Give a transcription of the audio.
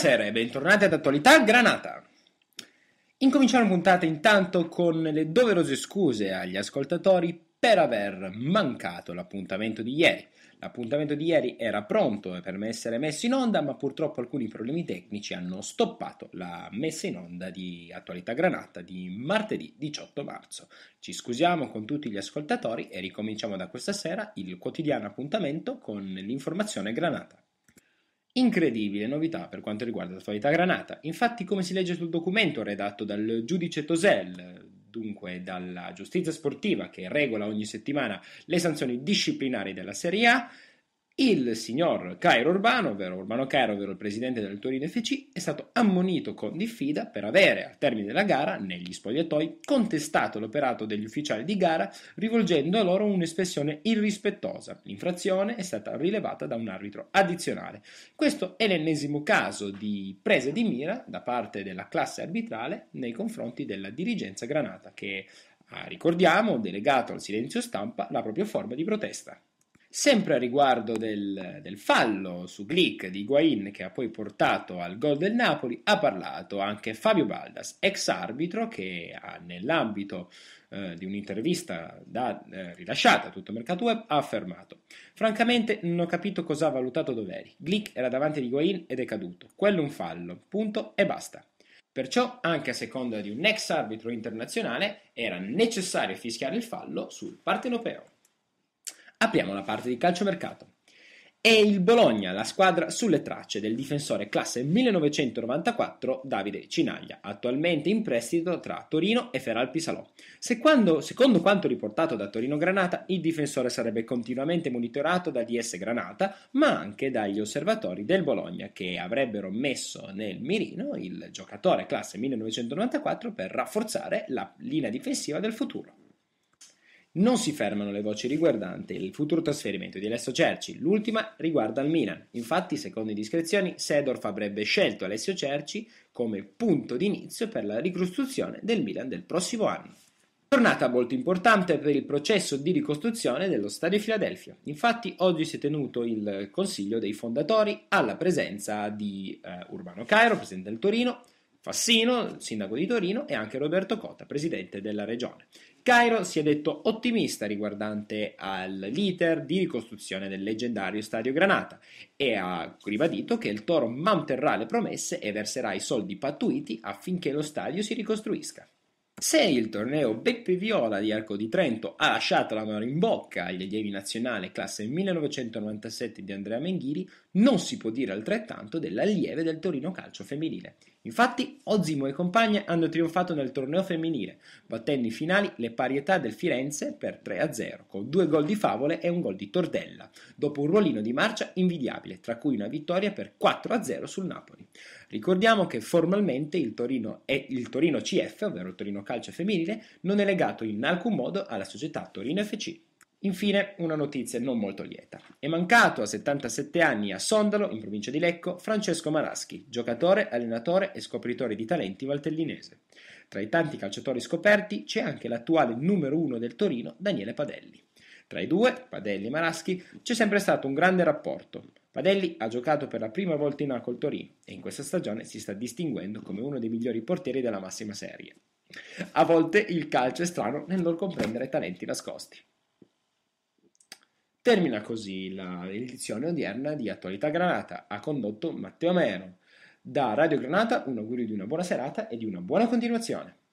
Buonasera e bentornati ad Attualità Granata. Incominciamo la puntata intanto con le doverose scuse agli ascoltatori per aver mancato l'appuntamento di ieri. L'appuntamento di ieri era pronto per essere messo in onda, ma purtroppo alcuni problemi tecnici hanno stoppato la messa in onda di Attualità Granata di martedì 18 marzo. Ci scusiamo con tutti gli ascoltatori e ricominciamo da questa sera il quotidiano appuntamento con l'informazione Granata. Incredibile novità per quanto riguarda l'attualità granata. Infatti, come si legge sul documento redatto dal giudice Tosel, dunque dalla giustizia sportiva che regola ogni settimana le sanzioni disciplinari della Serie A, il signor Cairo Urbano, ovvero Urbano Cairo, ovvero il presidente del Torino FC, è stato ammonito con diffida per avere, al termine della gara, negli spogliatoi, contestato l'operato degli ufficiali di gara rivolgendo a loro un'espressione irrispettosa. L'infrazione è stata rilevata da un arbitro addizionale. Questo è l'ennesimo caso di presa di mira da parte della classe arbitrale nei confronti della dirigenza granata che ha, ricordiamo, delegato al silenzio stampa la propria forma di protesta. Sempre a riguardo del, del fallo su Glick di Higuain che ha poi portato al gol del Napoli, ha parlato anche Fabio Baldas, ex arbitro che ha, nell'ambito eh, di un'intervista da, eh, rilasciata a tutto Mercato Web ha affermato «Francamente non ho capito cosa ha valutato Doveri. Glick era davanti a Higuain ed è caduto. Quello è un fallo. Punto e basta». Perciò, anche a seconda di un ex arbitro internazionale, era necessario fischiare il fallo sul partenopeo. Apriamo la parte di calciomercato. È il Bologna la squadra sulle tracce del difensore classe 1994 Davide Cinaglia, attualmente in prestito tra Torino e Feral Pisalò. Secondo, secondo quanto riportato da Torino Granata, il difensore sarebbe continuamente monitorato da DS Granata, ma anche dagli osservatori del Bologna, che avrebbero messo nel mirino il giocatore classe 1994 per rafforzare la linea difensiva del futuro. Non si fermano le voci riguardanti il futuro trasferimento di Alessio Cerci, l'ultima riguarda il Milan. Infatti, secondo indiscrezioni, Sedorf avrebbe scelto Alessio Cerci come punto d'inizio per la ricostruzione del Milan del prossimo anno. Tornata molto importante per il processo di ricostruzione dello Stadio Filadelfia. Infatti oggi si è tenuto il consiglio dei fondatori alla presenza di eh, Urbano Cairo, presidente del Torino, Fassino, sindaco di Torino, e anche Roberto Cota, presidente della regione. Cairo si è detto ottimista riguardante all'iter di ricostruzione del leggendario Stadio Granata e ha ribadito che il Toro manterrà le promesse e verserà i soldi pattuiti affinché lo stadio si ricostruisca. Se il torneo Beppe Viola di Arco di Trento ha lasciato la mano in bocca agli allievi nazionali classe 1997 di Andrea Menghiri, non si può dire altrettanto dell'allieve del Torino Calcio femminile. Infatti, Ozimo e compagna hanno trionfato nel torneo femminile, battendo in finali le parietà del Firenze per 3-0, con due gol di Favole e un gol di Tordella, dopo un ruolino di marcia invidiabile, tra cui una vittoria per 4-0 sul Napoli. Ricordiamo che formalmente il Torino, e il Torino CF, ovvero il Torino Calcio Femminile, non è legato in alcun modo alla società Torino FC. Infine, una notizia non molto lieta. È mancato a 77 anni a Sondalo, in provincia di Lecco, Francesco Maraschi, giocatore, allenatore e scopritore di talenti valtellinese. Tra i tanti calciatori scoperti c'è anche l'attuale numero uno del Torino, Daniele Padelli. Tra i due, Padelli e Maraschi, c'è sempre stato un grande rapporto. Padelli ha giocato per la prima volta in A col Torino e in questa stagione si sta distinguendo come uno dei migliori portieri della massima serie. A volte il calcio è strano nel non comprendere talenti nascosti. Termina così l'edizione odierna di Attualità Granata. Ha condotto Matteo Mero. Da Radio Granata un augurio di una buona serata e di una buona continuazione.